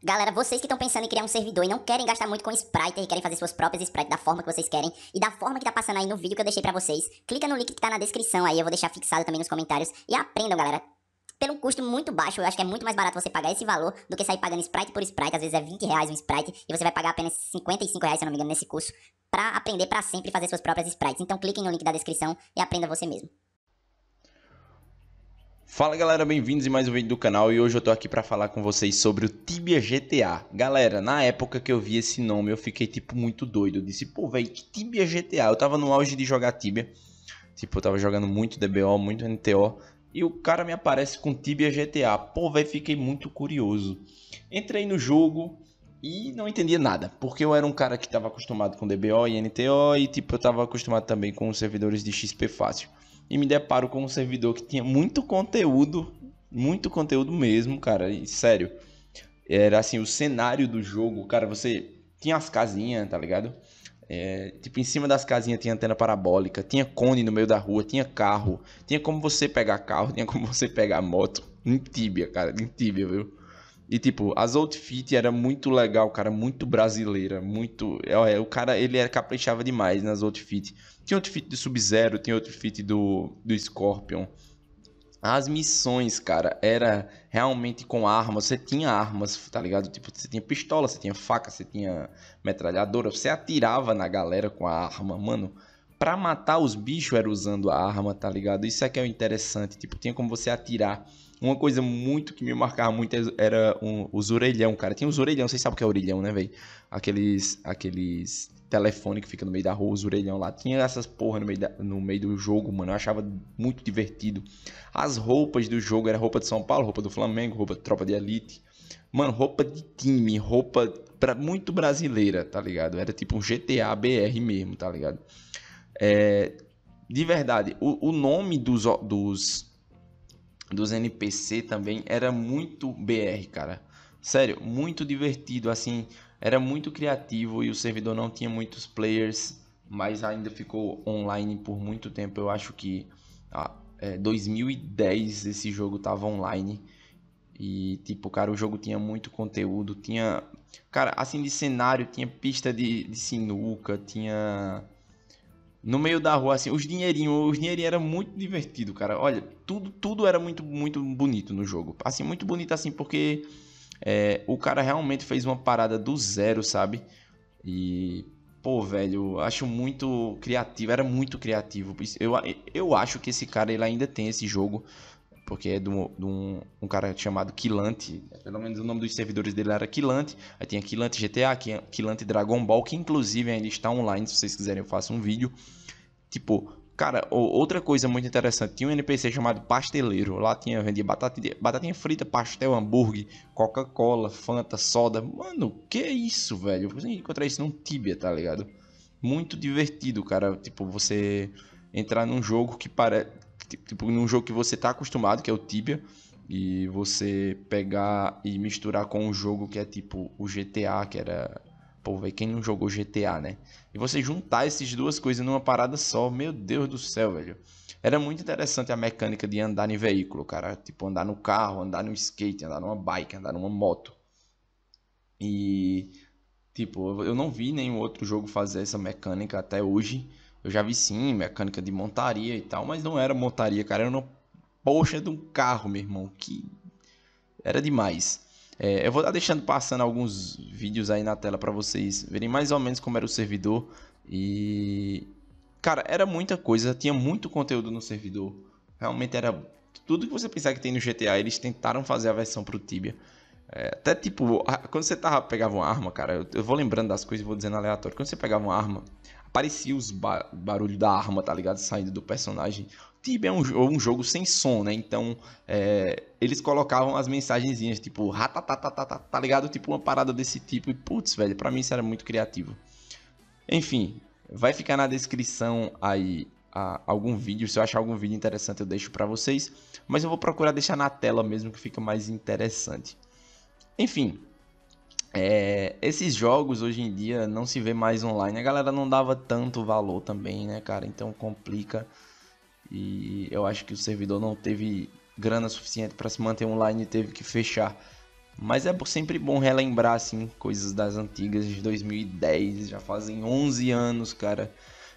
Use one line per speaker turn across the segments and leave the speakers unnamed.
Galera, vocês que estão pensando em criar um servidor e não querem gastar muito com Sprite e querem fazer suas próprias Sprite da forma que vocês querem e da forma que tá passando aí no vídeo que eu deixei pra vocês, clica no link que tá na descrição aí, eu vou deixar fixado também nos comentários e aprendam, galera pelo custo muito baixo, eu acho que é muito mais barato você pagar esse valor do que sair pagando Sprite por Sprite, às vezes é 20 reais um Sprite, e você vai pagar apenas 55 reais, se eu não me engano, nesse curso, para aprender para sempre fazer suas próprias Sprites. Então cliquem no link da descrição e aprenda você mesmo. Fala galera, bem-vindos a mais um vídeo do canal e hoje eu tô aqui pra falar com vocês sobre o Tibia GTA. Galera, na época que eu vi esse nome eu fiquei tipo muito doido, eu disse, pô velho, que Tibia GTA? Eu tava no auge de jogar Tibia, tipo eu tava jogando muito DBO, muito NTO e o cara me aparece com Tibia GTA, pô velho, fiquei muito curioso. Entrei no jogo e não entendia nada, porque eu era um cara que tava acostumado com DBO e NTO e tipo eu tava acostumado também com os servidores de XP fácil e me deparo com um servidor que tinha muito conteúdo, muito conteúdo mesmo, cara, e sério. Era assim, o cenário do jogo, cara, você tinha as casinhas, tá ligado? É, tipo, em cima das casinhas tinha antena parabólica, tinha cone no meio da rua, tinha carro, tinha como você pegar carro, tinha como você pegar moto. Em tíbia, cara, em tíbia, viu? E, tipo, as outfits era muito legal, cara, muito brasileira, muito... É, o cara, ele era, caprichava demais nas outfits. Tinha outfit do Sub-Zero, tinha outfit do, do Scorpion. As missões, cara, era realmente com armas. Você tinha armas, tá ligado? Tipo, você tinha pistola, você tinha faca, você tinha metralhadora. Você atirava na galera com a arma, mano para matar os bichos era usando a arma, tá ligado? Isso é que é o interessante, tipo, tinha como você atirar. Uma coisa muito que me marcava muito é, era um, os orelhão, cara. Tinha os orelhão, vocês sabem o que é orelhão, né, velho? Aqueles, aqueles telefone que fica no meio da rua, os orelhão lá. Tinha essas porra no meio, da, no meio do jogo, mano. Eu achava muito divertido. As roupas do jogo era roupa de São Paulo, roupa do Flamengo, roupa de tropa de elite. Mano, roupa de time, roupa pra, muito brasileira, tá ligado? Era tipo um GTA BR mesmo, tá ligado? É, de verdade, o, o nome dos, dos, dos NPC também era muito BR, cara. Sério, muito divertido, assim, era muito criativo e o servidor não tinha muitos players, mas ainda ficou online por muito tempo. Eu acho que ah, é, 2010 esse jogo tava online. E, tipo, cara, o jogo tinha muito conteúdo, tinha. Cara, assim, de cenário, tinha pista de, de sinuca, tinha no meio da rua, assim, os dinheirinhos, os dinheirinhos era muito divertido, cara. Olha, tudo, tudo era muito, muito bonito no jogo. Assim, muito bonito assim, porque é, o cara realmente fez uma parada do zero, sabe? E, pô, velho, acho muito criativo, era muito criativo. Eu, eu acho que esse cara, ele ainda tem esse jogo porque é de um, de um, um cara chamado Quilante, pelo menos o nome dos servidores dele era Quilante, aí tinha Quilante GTA, Quilante Dragon Ball, que inclusive ainda está online, se vocês quiserem eu faço um vídeo. Tipo, cara, outra coisa muito interessante, tinha um NPC chamado Pasteleiro, lá tinha, vendia batatinha, batatinha frita, pastel, hambúrguer, Coca-Cola, Fanta, soda, mano, que é isso, velho? Eu encontra encontrar isso num Tibia, tá ligado? Muito divertido, cara, tipo, você entrar num jogo que parece tipo num jogo que você tá acostumado, que é o Tibia, e você pegar e misturar com um jogo que é tipo o GTA, que era. Pô, velho, quem não jogou GTA, né? E você juntar essas duas coisas numa parada só, meu Deus do céu, velho. Era muito interessante a mecânica de andar em veículo, cara. Tipo, andar no carro, andar no skate, andar numa bike, andar numa moto. E. Tipo, eu não vi nenhum outro jogo fazer essa mecânica até hoje. Eu já vi sim, mecânica de montaria e tal, mas não era montaria, cara. Era uma poxa de um carro, meu irmão, que era demais. É, eu vou estar deixando passando alguns vídeos aí na tela para vocês verem mais ou menos como era o servidor. E. Cara, era muita coisa, tinha muito conteúdo no servidor. Realmente era. Tudo que você pensar que tem no GTA, eles tentaram fazer a versão pro Tibia. É, até tipo, quando você tava, pegava uma arma, cara, eu, eu vou lembrando das coisas e vou dizendo aleatório. Quando você pegava uma arma, parecia os barulho barulhos da arma, tá ligado? Saindo do personagem. Tibia tipo, é um, um, jogo sem som, né? Então, é, eles colocavam as mensagenzinhas, tipo, ratatatatata, tá ligado? Tipo, uma parada desse tipo. E, putz, velho, pra mim isso era muito criativo. Enfim, vai ficar na descrição aí a, algum vídeo. Se eu achar algum vídeo interessante, eu deixo pra vocês. Mas eu vou procurar deixar na tela mesmo, que fica mais interessante. Enfim, é, esses jogos hoje em dia não se vê mais online. A galera não dava tanto valor também, né, cara? Então complica. E eu acho que o servidor não teve grana suficiente para se manter online e teve que fechar. Mas é sempre bom relembrar, assim, coisas das antigas, de 2010. Já fazem 11 anos, cara,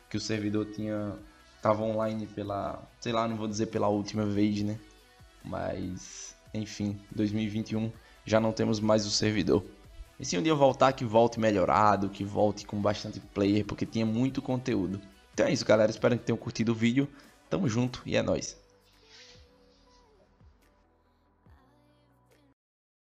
que o servidor tinha... Tava online pela... Sei lá, não vou dizer pela última vez, né? Mas, enfim, 2021 já não temos mais o servidor. E se um dia eu voltar, que volte melhorado, que volte com bastante player, porque tinha muito conteúdo. Então é isso, galera. Espero que tenham curtido o vídeo. Tamo junto e é nóis.